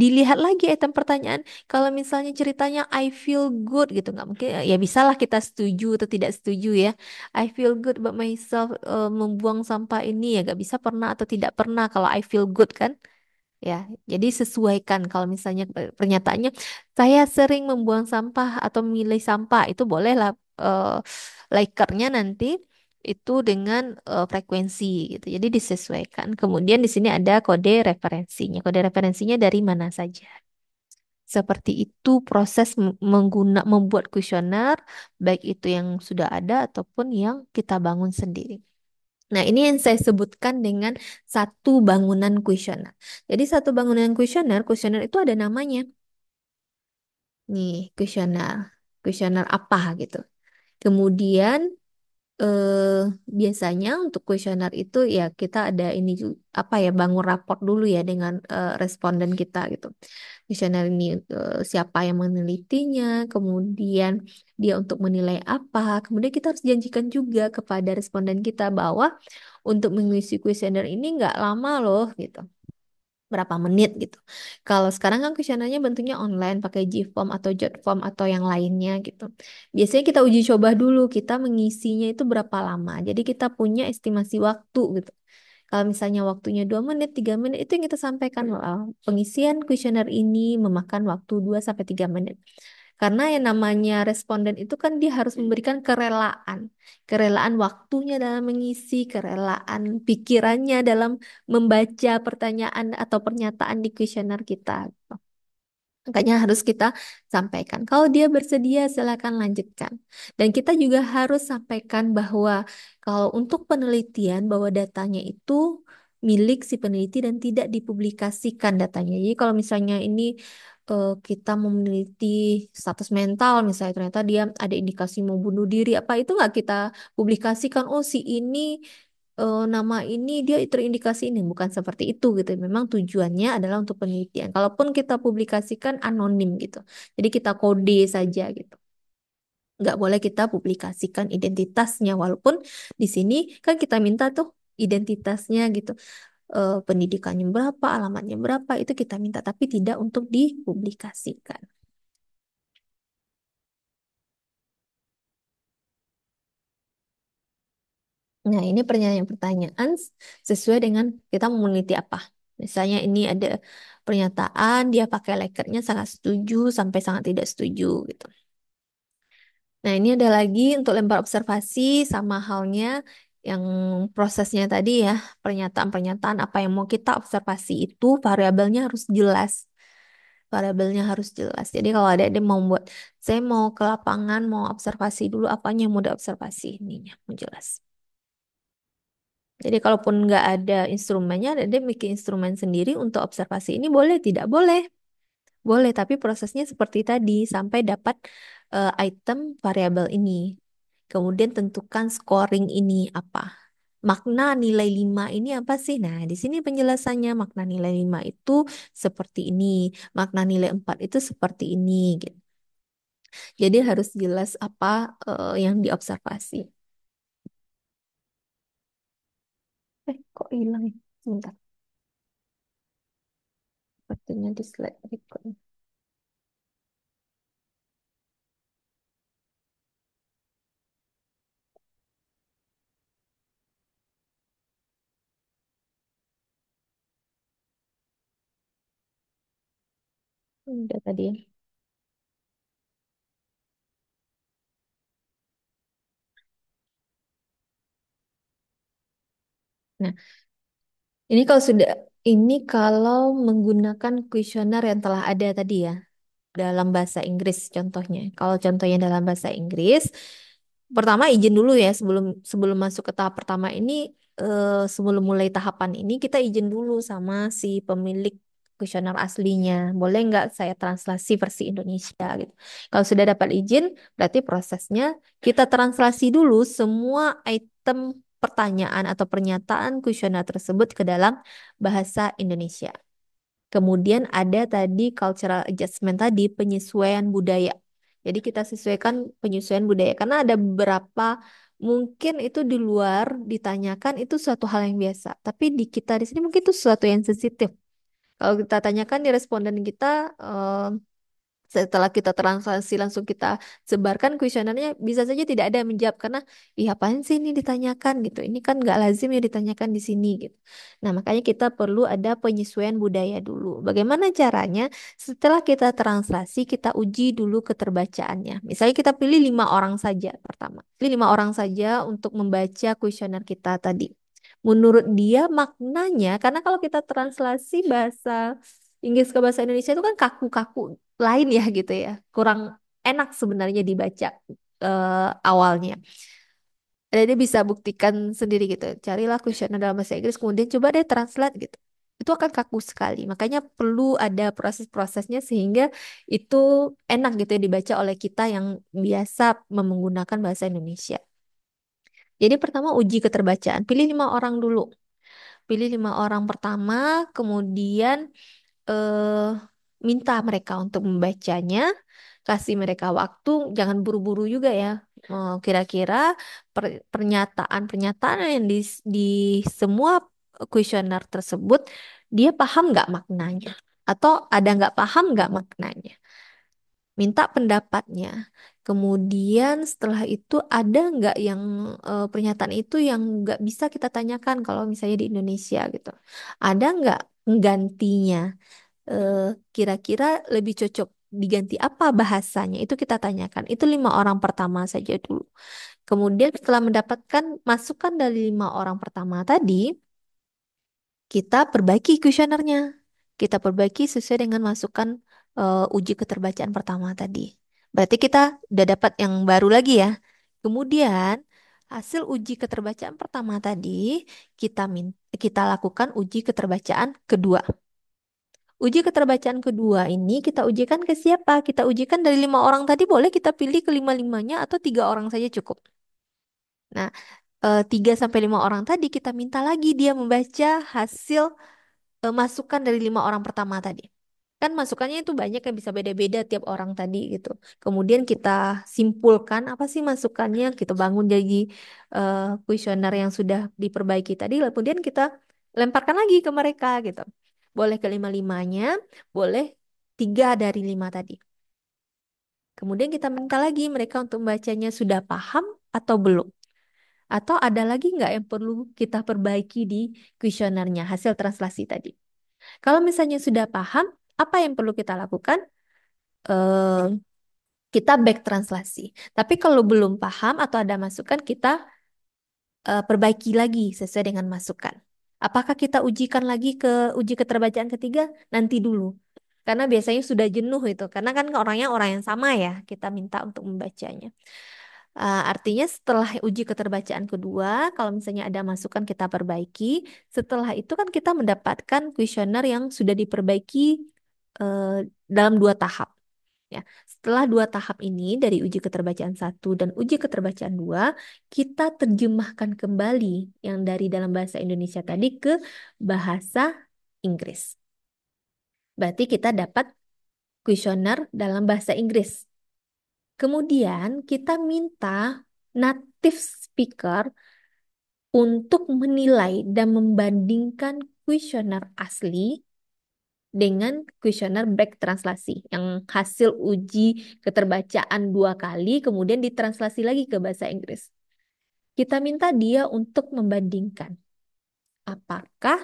dilihat lagi item pertanyaan. Kalau misalnya ceritanya I feel good gitu, nggak mungkin ya bisalah kita setuju atau tidak setuju ya. I feel good about myself uh, membuang sampah ini ya nggak bisa pernah atau tidak pernah kalau I feel good kan ya. Jadi sesuaikan kalau misalnya pernyataannya saya sering membuang sampah atau memilih sampah itu bolehlah uh, likernya nanti itu dengan uh, frekuensi gitu. Jadi disesuaikan. Kemudian di sini ada kode referensinya. Kode referensinya dari mana saja. Seperti itu proses mengguna membuat kuesioner baik itu yang sudah ada ataupun yang kita bangun sendiri. Nah, ini yang saya sebutkan dengan satu bangunan kuesioner. Jadi satu bangunan kuesioner, kuesioner itu ada namanya. Nih, kuesioner. Kuesioner apa gitu. Kemudian eh, biasanya untuk kuesioner itu ya kita ada ini apa ya bangun raport dulu ya dengan eh, responden kita gitu kuesioner ini eh, siapa yang menelitinya, kemudian dia untuk menilai apa, kemudian kita harus janjikan juga kepada responden kita bahwa untuk mengisi kuesioner ini nggak lama loh gitu berapa menit gitu. Kalau sekarang kan kuesionernya bentuknya online pakai G-form atau Jotform atau yang lainnya gitu. Biasanya kita uji coba dulu kita mengisinya itu berapa lama. Jadi kita punya estimasi waktu gitu. Kalau misalnya waktunya 2 menit, 3 menit, itu yang kita sampaikan. pengisian kuesioner ini memakan waktu 2-3 menit. Karena yang namanya responden itu kan dia harus memberikan kerelaan. Kerelaan waktunya dalam mengisi, kerelaan pikirannya dalam membaca pertanyaan atau pernyataan di kuesioner kita. Gitu. Makanya harus kita sampaikan. Kalau dia bersedia, silakan lanjutkan. Dan kita juga harus sampaikan bahwa kalau untuk penelitian bahwa datanya itu milik si peneliti dan tidak dipublikasikan datanya. Jadi kalau misalnya ini eh, kita meneliti status mental misalnya ternyata dia ada indikasi mau bunuh diri apa itu nggak kita publikasikan oh si ini eh, nama ini dia terindikasi ini bukan seperti itu gitu. Memang tujuannya adalah untuk penelitian. Kalaupun kita publikasikan anonim gitu. Jadi kita kode saja gitu nggak boleh kita publikasikan identitasnya walaupun di sini kan kita minta tuh identitasnya gitu e, pendidikannya berapa alamatnya berapa itu kita minta tapi tidak untuk dipublikasikan Nah, ini pertanyaan-pertanyaan sesuai dengan kita meneliti apa. Misalnya ini ada pernyataan, dia pakai lekernya sangat setuju sampai sangat tidak setuju gitu. Nah, ini ada lagi untuk lempar observasi sama halnya yang prosesnya tadi ya, pernyataan-pernyataan apa yang mau kita observasi itu variabelnya harus jelas. Variabelnya harus jelas. Jadi kalau ada dia mau buat, saya mau ke lapangan, mau observasi dulu apanya yang mau diobservasi ininya, mau jelas. Jadi kalaupun nggak ada instrumennya, ada dia bikin instrumen sendiri untuk observasi ini boleh, tidak boleh. Boleh, tapi prosesnya seperti tadi sampai dapat uh, item variabel ini. Kemudian tentukan scoring ini apa. Makna nilai 5 ini apa sih? Nah, di sini penjelasannya makna nilai 5 itu seperti ini, makna nilai 4 itu seperti ini gitu. Jadi harus jelas apa uh, yang diobservasi. Eh, kok hilang? Ya? Sebentar sepertinya di slide berikutnya. Udah tadi ya. Nah, ini kalau sudah ini kalau menggunakan kuesioner yang telah ada tadi ya, dalam bahasa Inggris contohnya. Kalau contohnya dalam bahasa Inggris, pertama izin dulu ya sebelum sebelum masuk ke tahap pertama ini, eh, sebelum mulai tahapan ini kita izin dulu sama si pemilik kuesioner aslinya. Boleh nggak saya translasi versi Indonesia gitu. Kalau sudah dapat izin, berarti prosesnya kita translasi dulu semua item pertanyaan atau pernyataan kuesioner tersebut ke dalam bahasa Indonesia. Kemudian ada tadi cultural adjustment tadi penyesuaian budaya. Jadi kita sesuaikan penyesuaian budaya karena ada beberapa mungkin itu di luar ditanyakan itu suatu hal yang biasa, tapi di kita di sini mungkin itu suatu yang sensitif. Kalau kita tanyakan di responden kita eh, setelah kita translasi langsung kita sebarkan kuesionernya bisa saja tidak ada yang menjawab karena iya apaan sih ini ditanyakan gitu ini kan nggak lazim ya ditanyakan di sini gitu nah makanya kita perlu ada penyesuaian budaya dulu bagaimana caranya setelah kita translasi kita uji dulu keterbacaannya misalnya kita pilih lima orang saja pertama pilih lima orang saja untuk membaca kuesioner kita tadi menurut dia maknanya karena kalau kita translasi bahasa Inggris ke bahasa Indonesia itu kan kaku-kaku lain ya gitu ya. Kurang enak sebenarnya dibaca uh, awalnya. Jadi dia bisa buktikan sendiri gitu. Carilah kuesioner dalam bahasa Inggris kemudian coba deh translate gitu. Itu akan kaku sekali. Makanya perlu ada proses-prosesnya sehingga itu enak gitu ya dibaca oleh kita yang biasa menggunakan bahasa Indonesia. Jadi pertama uji keterbacaan. Pilih lima orang dulu pilih lima orang pertama, kemudian eh, minta mereka untuk membacanya, kasih mereka waktu, jangan buru-buru juga ya. Oh, kira-kira per- pernyataan-pernyataan yang di, di semua kuesioner tersebut, dia paham nggak maknanya? Atau ada nggak paham nggak maknanya? minta pendapatnya. Kemudian setelah itu ada nggak yang e, pernyataan itu yang nggak bisa kita tanyakan kalau misalnya di Indonesia gitu. Ada nggak menggantinya. Eh, kira-kira lebih cocok diganti apa bahasanya itu kita tanyakan itu lima orang pertama saja dulu kemudian setelah mendapatkan masukan dari lima orang pertama tadi kita perbaiki kuesionernya kita perbaiki sesuai dengan masukan uh, uji keterbacaan pertama tadi berarti kita udah dapat yang baru lagi ya kemudian Hasil uji keterbacaan pertama tadi, kita min kita lakukan uji keterbacaan kedua. Uji keterbacaan kedua ini kita ujikan ke siapa? Kita ujikan dari lima orang tadi boleh kita pilih kelima-limanya atau tiga orang saja cukup. Nah, eh, tiga sampai lima orang tadi kita minta lagi dia membaca hasil eh, masukan dari lima orang pertama tadi kan masukannya itu banyak yang bisa beda-beda tiap orang tadi gitu. Kemudian kita simpulkan apa sih masukannya, kita bangun jadi eh, kuesioner uh, yang sudah diperbaiki tadi, kemudian kita lemparkan lagi ke mereka gitu. Boleh kelima limanya boleh tiga dari lima tadi. Kemudian kita minta lagi mereka untuk membacanya sudah paham atau belum. Atau ada lagi nggak yang perlu kita perbaiki di kuesionernya, hasil translasi tadi. Kalau misalnya sudah paham, apa yang perlu kita lakukan? Uh, kita back translasi. Tapi kalau belum paham atau ada masukan, kita uh, perbaiki lagi sesuai dengan masukan. Apakah kita ujikan lagi ke uji keterbacaan ketiga? Nanti dulu. Karena biasanya sudah jenuh itu. Karena kan orangnya orang yang sama ya, kita minta untuk membacanya. Uh, artinya setelah uji keterbacaan kedua, kalau misalnya ada masukan kita perbaiki, setelah itu kan kita mendapatkan kuesioner yang sudah diperbaiki eh, dalam dua tahap. Ya, setelah dua tahap ini dari uji keterbacaan satu dan uji keterbacaan dua, kita terjemahkan kembali yang dari dalam bahasa Indonesia tadi ke bahasa Inggris. Berarti kita dapat kuesioner dalam bahasa Inggris. Kemudian kita minta native speaker untuk menilai dan membandingkan kuesioner asli dengan kuesioner back translasi yang hasil uji keterbacaan dua kali kemudian ditranslasi lagi ke bahasa Inggris. Kita minta dia untuk membandingkan apakah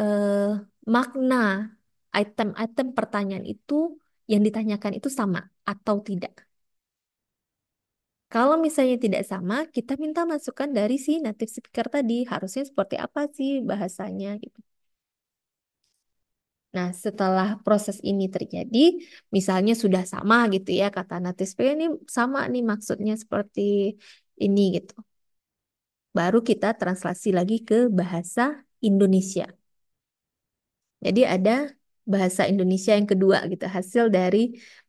eh, makna item-item pertanyaan itu yang ditanyakan itu sama atau tidak. Kalau misalnya tidak sama, kita minta masukan dari si native speaker tadi. Harusnya seperti apa sih bahasanya gitu. Nah, setelah proses ini terjadi, misalnya sudah sama gitu ya, kata natis P ini sama nih maksudnya seperti ini gitu. Baru kita translasi lagi ke bahasa Indonesia. Jadi ada bahasa Indonesia yang kedua gitu, hasil dari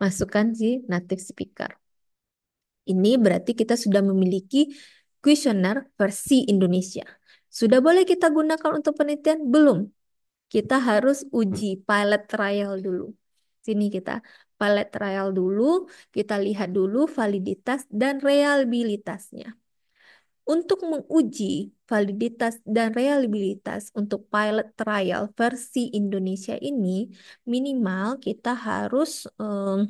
masukan si native speaker. Ini berarti kita sudah memiliki kuesioner versi Indonesia. Sudah boleh kita gunakan untuk penelitian? Belum kita harus uji pilot trial dulu. Sini kita pilot trial dulu, kita lihat dulu validitas dan reliabilitasnya. Untuk menguji validitas dan reliabilitas untuk pilot trial versi Indonesia ini, minimal kita harus um,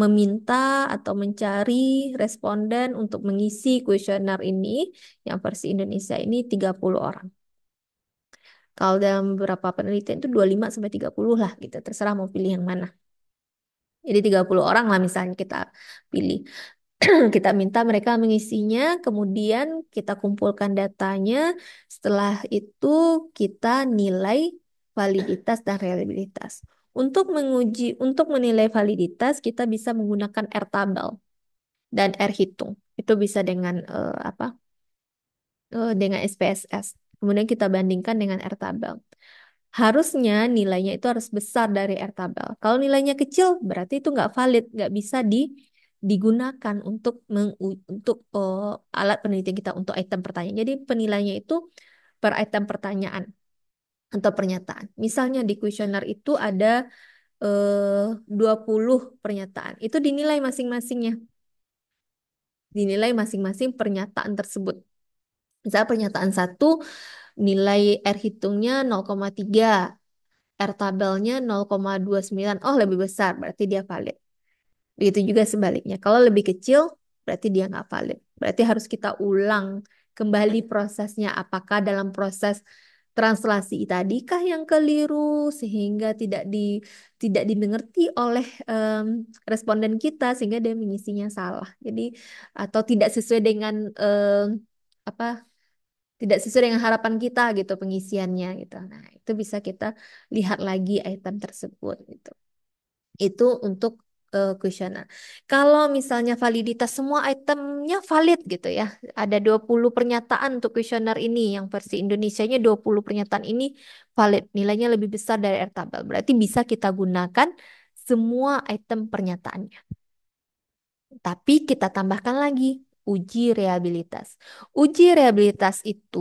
meminta atau mencari responden untuk mengisi kuesioner ini yang versi Indonesia ini 30 orang. Kalau dalam beberapa penelitian itu 25 sampai 30 lah gitu, terserah mau pilih yang mana. Jadi 30 orang lah misalnya kita pilih. (clears throat) kita minta mereka mengisinya, kemudian kita kumpulkan datanya. Setelah itu kita nilai validitas dan reliabilitas. Untuk menguji, untuk menilai validitas kita bisa menggunakan R-tabel dan R-hitung. Itu bisa dengan uh, apa? Uh, dengan SPSS. Kemudian kita bandingkan dengan R tabel. Harusnya nilainya itu harus besar dari R tabel. Kalau nilainya kecil, berarti itu nggak valid, nggak bisa di, digunakan untuk meng, untuk uh, alat penelitian kita untuk item pertanyaan. Jadi penilainya itu per item pertanyaan atau pernyataan. Misalnya di kuesioner itu ada eh, uh, 20 pernyataan. Itu dinilai masing-masingnya. Dinilai masing-masing pernyataan tersebut. Misalnya pernyataan satu nilai R hitungnya 0,3. R tabelnya 0,29. Oh, lebih besar, berarti dia valid. Begitu juga sebaliknya. Kalau lebih kecil, berarti dia nggak valid. Berarti harus kita ulang kembali prosesnya. Apakah dalam proses translasi tadikah yang keliru sehingga tidak di tidak dimengerti oleh um, responden kita sehingga dia mengisinya salah. Jadi atau tidak sesuai dengan um, apa tidak sesuai dengan harapan kita gitu pengisiannya gitu. Nah, itu bisa kita lihat lagi item tersebut gitu. Itu untuk kuesioner. Eh, nah, kalau misalnya validitas semua itemnya valid gitu ya. Ada 20 pernyataan untuk kuesioner ini yang versi Indonesianya 20 pernyataan ini valid. Nilainya lebih besar dari r tabel. Berarti bisa kita gunakan semua item pernyataannya. Tapi kita tambahkan lagi uji reabilitas. Uji reabilitas itu,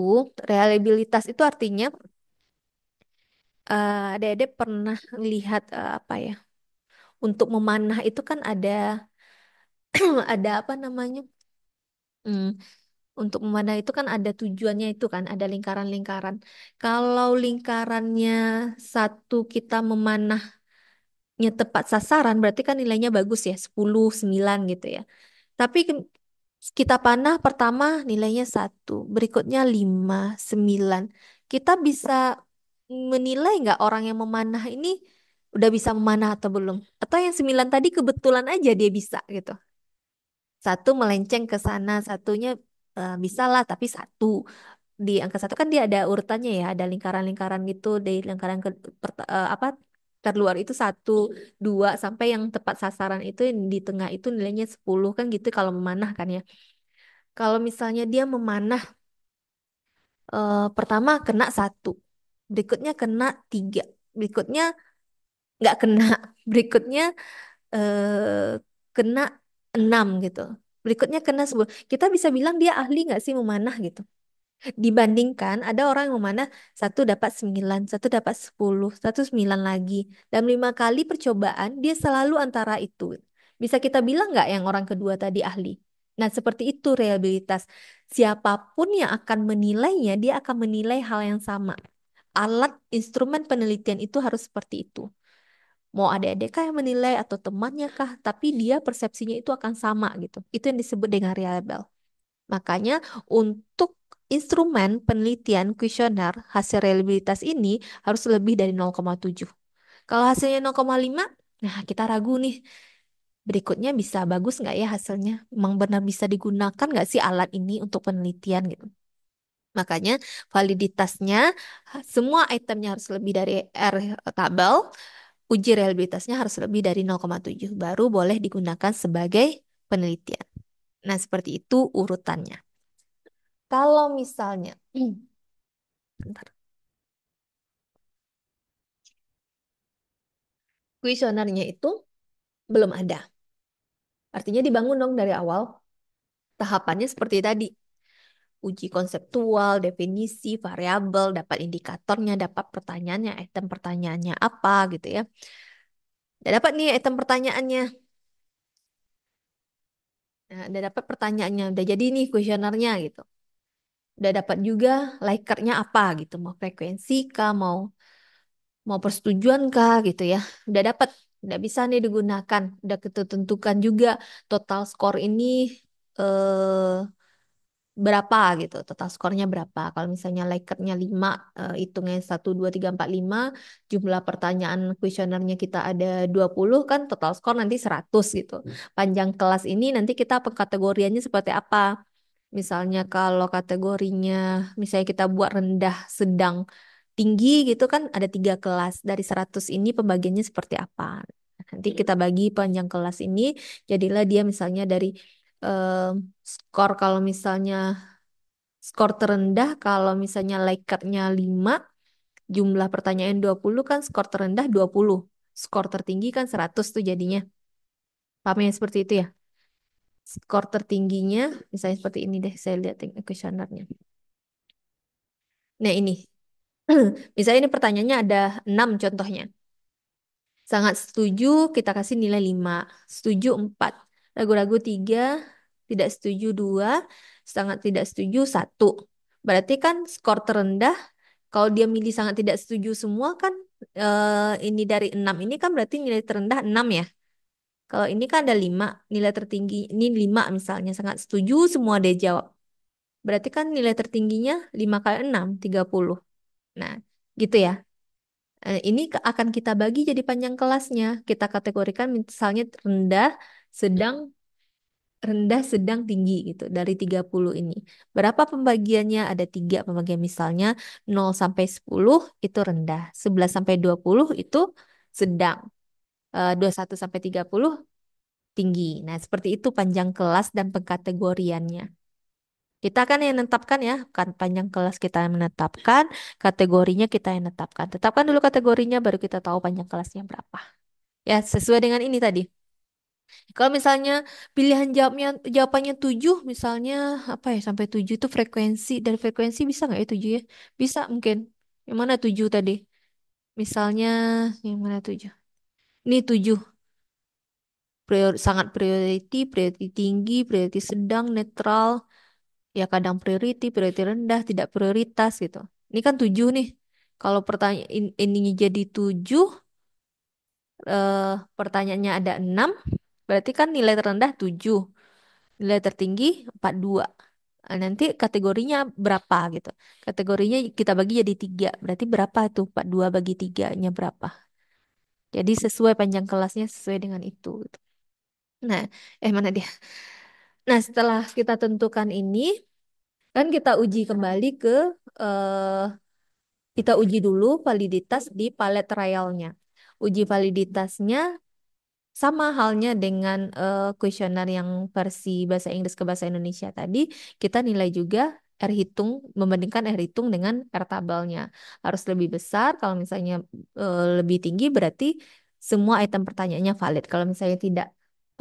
reabilitas itu artinya uh, Dede pernah lihat uh, apa ya? Untuk memanah itu kan ada (clears throat) ada apa namanya? Hmm, untuk memanah itu kan ada tujuannya itu kan, ada lingkaran-lingkaran. Kalau lingkarannya satu kita memanahnya tepat sasaran, berarti kan nilainya bagus ya, 10, 9 gitu ya. Tapi kita panah pertama nilainya satu, berikutnya lima, sembilan. Kita bisa menilai nggak orang yang memanah ini udah bisa memanah atau belum? Atau yang sembilan tadi kebetulan aja dia bisa gitu. Satu melenceng ke sana, satunya uh, bisa lah tapi satu di angka satu kan dia ada urutannya ya ada lingkaran-lingkaran gitu dari lingkaran ke uh, apa terluar itu satu dua sampai yang tepat sasaran itu di tengah itu nilainya 10 kan gitu kalau memanah kan ya kalau misalnya dia memanah eh, pertama kena satu berikutnya kena tiga berikutnya nggak kena (laughs) berikutnya eh, kena enam gitu berikutnya kena sepuluh kita bisa bilang dia ahli nggak sih memanah gitu Dibandingkan ada orang yang mana satu dapat sembilan, satu dapat sepuluh, satu sembilan lagi. Dalam lima kali percobaan, dia selalu antara itu. Bisa kita bilang nggak yang orang kedua tadi ahli? Nah, seperti itu reliabilitas. Siapapun yang akan menilainya, dia akan menilai hal yang sama. Alat instrumen penelitian itu harus seperti itu. Mau adik-adik kah yang menilai atau temannya kah, tapi dia persepsinya itu akan sama gitu. Itu yang disebut dengan reliable. Makanya untuk instrumen penelitian kuesioner hasil reliabilitas ini harus lebih dari 0,7. Kalau hasilnya 0,5, nah kita ragu nih. Berikutnya bisa bagus nggak ya hasilnya? Emang benar bisa digunakan nggak sih alat ini untuk penelitian gitu? Makanya validitasnya semua itemnya harus lebih dari R tabel, uji reliabilitasnya harus lebih dari 0,7 baru boleh digunakan sebagai penelitian. Nah, seperti itu urutannya. Kalau misalnya, bentar, kuesionernya itu belum ada. Artinya dibangun dong dari awal. Tahapannya seperti tadi. Uji konseptual, definisi, variabel, dapat indikatornya, dapat pertanyaannya, item pertanyaannya apa gitu ya. Udah dapat nih item pertanyaannya. Nah, udah dapat pertanyaannya, udah jadi nih kuesionernya gitu udah dapat juga likernya apa gitu mau frekuensi kah mau mau persetujuan kah gitu ya udah dapat udah bisa nih digunakan udah ketentukan juga total skor ini eh, berapa gitu total skornya berapa kalau misalnya likernya 5 eh, hitungnya 1 2 3 4 5 jumlah pertanyaan kuesionernya kita ada 20 kan total skor nanti 100 gitu hmm. panjang kelas ini nanti kita pengkategoriannya seperti apa Misalnya kalau kategorinya, misalnya kita buat rendah, sedang, tinggi gitu kan ada tiga kelas. Dari 100 ini pembagiannya seperti apa? Nanti hmm. kita bagi panjang kelas ini, jadilah dia misalnya dari eh, skor kalau misalnya skor terendah, kalau misalnya lekatnya 5, jumlah pertanyaan 20 kan skor terendah 20. Skor tertinggi kan 100 tuh jadinya. Pahamnya seperti itu ya? skor tertingginya, misalnya seperti ini deh, saya lihat kuesionernya. Nah ini, (clears throat) misalnya ini pertanyaannya ada enam contohnya. Sangat setuju, kita kasih nilai 5. Setuju 4. Ragu-ragu 3, tidak setuju 2, sangat tidak setuju 1. Berarti kan skor terendah, kalau dia milih sangat tidak setuju semua kan eh, ini dari 6 ini kan berarti nilai terendah 6 ya. Kalau ini kan ada lima nilai tertinggi, ini lima misalnya sangat setuju semua dia jawab. Berarti kan nilai tertingginya lima kali enam tiga puluh Nah, gitu ya. Eh, ini akan kita bagi jadi panjang kelasnya. Kita kategorikan misalnya rendah, sedang, rendah, sedang, tinggi gitu dari 30 ini. Berapa pembagiannya? Ada tiga pembagian misalnya 0 sampai 10 itu rendah, 11 sampai 20 itu sedang, 21 eh, sampai 30 tinggi. Nah, seperti itu panjang kelas dan pengkategoriannya. Kita kan yang menetapkan ya, kan panjang kelas kita yang menetapkan, kategorinya kita yang menetapkan. Tetapkan dulu kategorinya baru kita tahu panjang kelasnya berapa. Ya, sesuai dengan ini tadi. Kalau misalnya pilihan jawabnya jawabannya 7 misalnya apa ya sampai 7 itu frekuensi dari frekuensi bisa nggak ya 7 ya? Bisa mungkin. Yang mana 7 tadi? Misalnya yang mana 7? Ini tujuh. Prior, sangat priority, priority tinggi, priority sedang, netral, ya kadang priority, priority rendah, tidak prioritas gitu. Ini kan tujuh nih. Kalau pertanyaan ini jadi tujuh, eh, pertanyaannya ada enam, berarti kan nilai terendah tujuh, nilai tertinggi empat dua. Nah, nanti kategorinya berapa gitu. Kategorinya kita bagi jadi tiga, berarti berapa tuh empat dua bagi tiganya berapa? Jadi sesuai panjang kelasnya sesuai dengan itu. Gitu. Nah, eh mana dia? Nah, setelah kita tentukan ini, kan kita uji kembali ke eh, kita uji dulu validitas di palet trialnya. Uji validitasnya sama halnya dengan kuesioner eh, kuesioner yang versi bahasa Inggris ke bahasa Indonesia tadi, kita nilai juga R hitung membandingkan R hitung dengan R tabelnya. Harus lebih besar kalau misalnya e, lebih tinggi berarti semua item pertanyaannya valid. Kalau misalnya tidak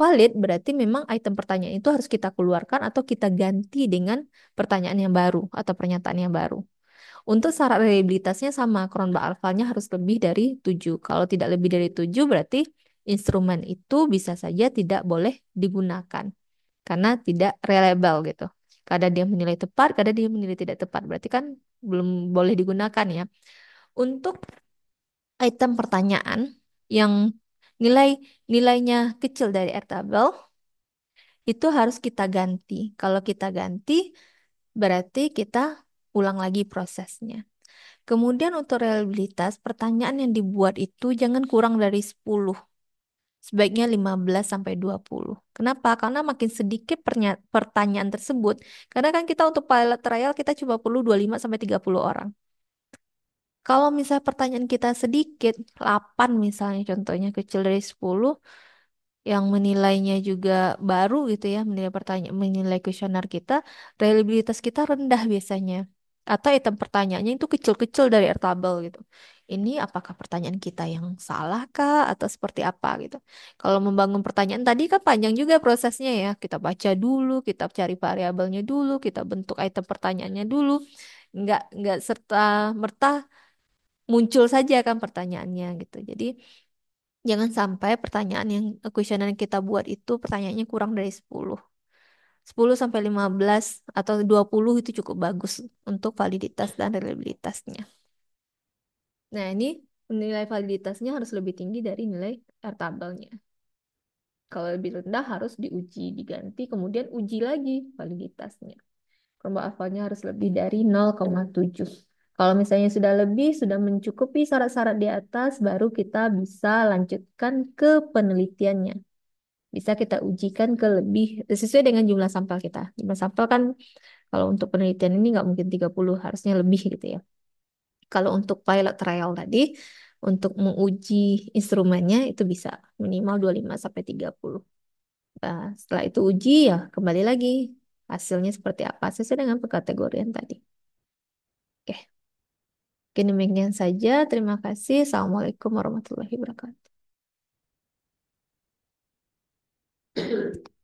valid berarti memang item pertanyaan itu harus kita keluarkan atau kita ganti dengan pertanyaan yang baru atau pernyataan yang baru. Untuk syarat reliabilitasnya sama, Cronbach alfanya harus lebih dari 7. Kalau tidak lebih dari 7 berarti instrumen itu bisa saja tidak boleh digunakan karena tidak reliable gitu. Kadang dia menilai tepat, kadang dia menilai tidak tepat. Berarti kan belum boleh digunakan ya. Untuk item pertanyaan yang nilai nilainya kecil dari R tabel itu harus kita ganti. Kalau kita ganti berarti kita ulang lagi prosesnya. Kemudian untuk reliabilitas, pertanyaan yang dibuat itu jangan kurang dari 10 sebaiknya 15 sampai 20. Kenapa? Karena makin sedikit pertanyaan tersebut. Karena kan kita untuk pilot trial kita cuma perlu 25 sampai 30 orang. Kalau misalnya pertanyaan kita sedikit, 8 misalnya contohnya kecil dari 10 yang menilainya juga baru gitu ya, menilai pertanyaan menilai kuesioner kita, reliabilitas kita rendah biasanya. Atau item pertanyaannya itu kecil-kecil dari air tabel gitu ini apakah pertanyaan kita yang salah kah atau seperti apa gitu. Kalau membangun pertanyaan tadi kan panjang juga prosesnya ya. Kita baca dulu, kita cari variabelnya dulu, kita bentuk item pertanyaannya dulu. Enggak enggak serta merta muncul saja kan pertanyaannya gitu. Jadi jangan sampai pertanyaan yang kuesioner yang kita buat itu pertanyaannya kurang dari 10. 10 sampai 15 atau 20 itu cukup bagus untuk validitas dan reliabilitasnya. Nah, ini nilai validitasnya harus lebih tinggi dari nilai R tabelnya. Kalau lebih rendah harus diuji, diganti, kemudian uji lagi validitasnya. Kelompok hafalnya harus lebih dari 0,7. Kalau misalnya sudah lebih, sudah mencukupi syarat-syarat di atas, baru kita bisa lanjutkan ke penelitiannya. Bisa kita ujikan ke lebih, sesuai dengan jumlah sampel kita. Jumlah sampel kan kalau untuk penelitian ini nggak mungkin 30, harusnya lebih gitu ya. Kalau untuk pilot trial tadi, untuk menguji instrumennya itu bisa minimal 25 sampai 30. Nah, setelah itu uji ya kembali lagi hasilnya seperti apa sesuai dengan pekategorian tadi. Oke. Oke, demikian saja. Terima kasih. Assalamualaikum warahmatullahi wabarakatuh.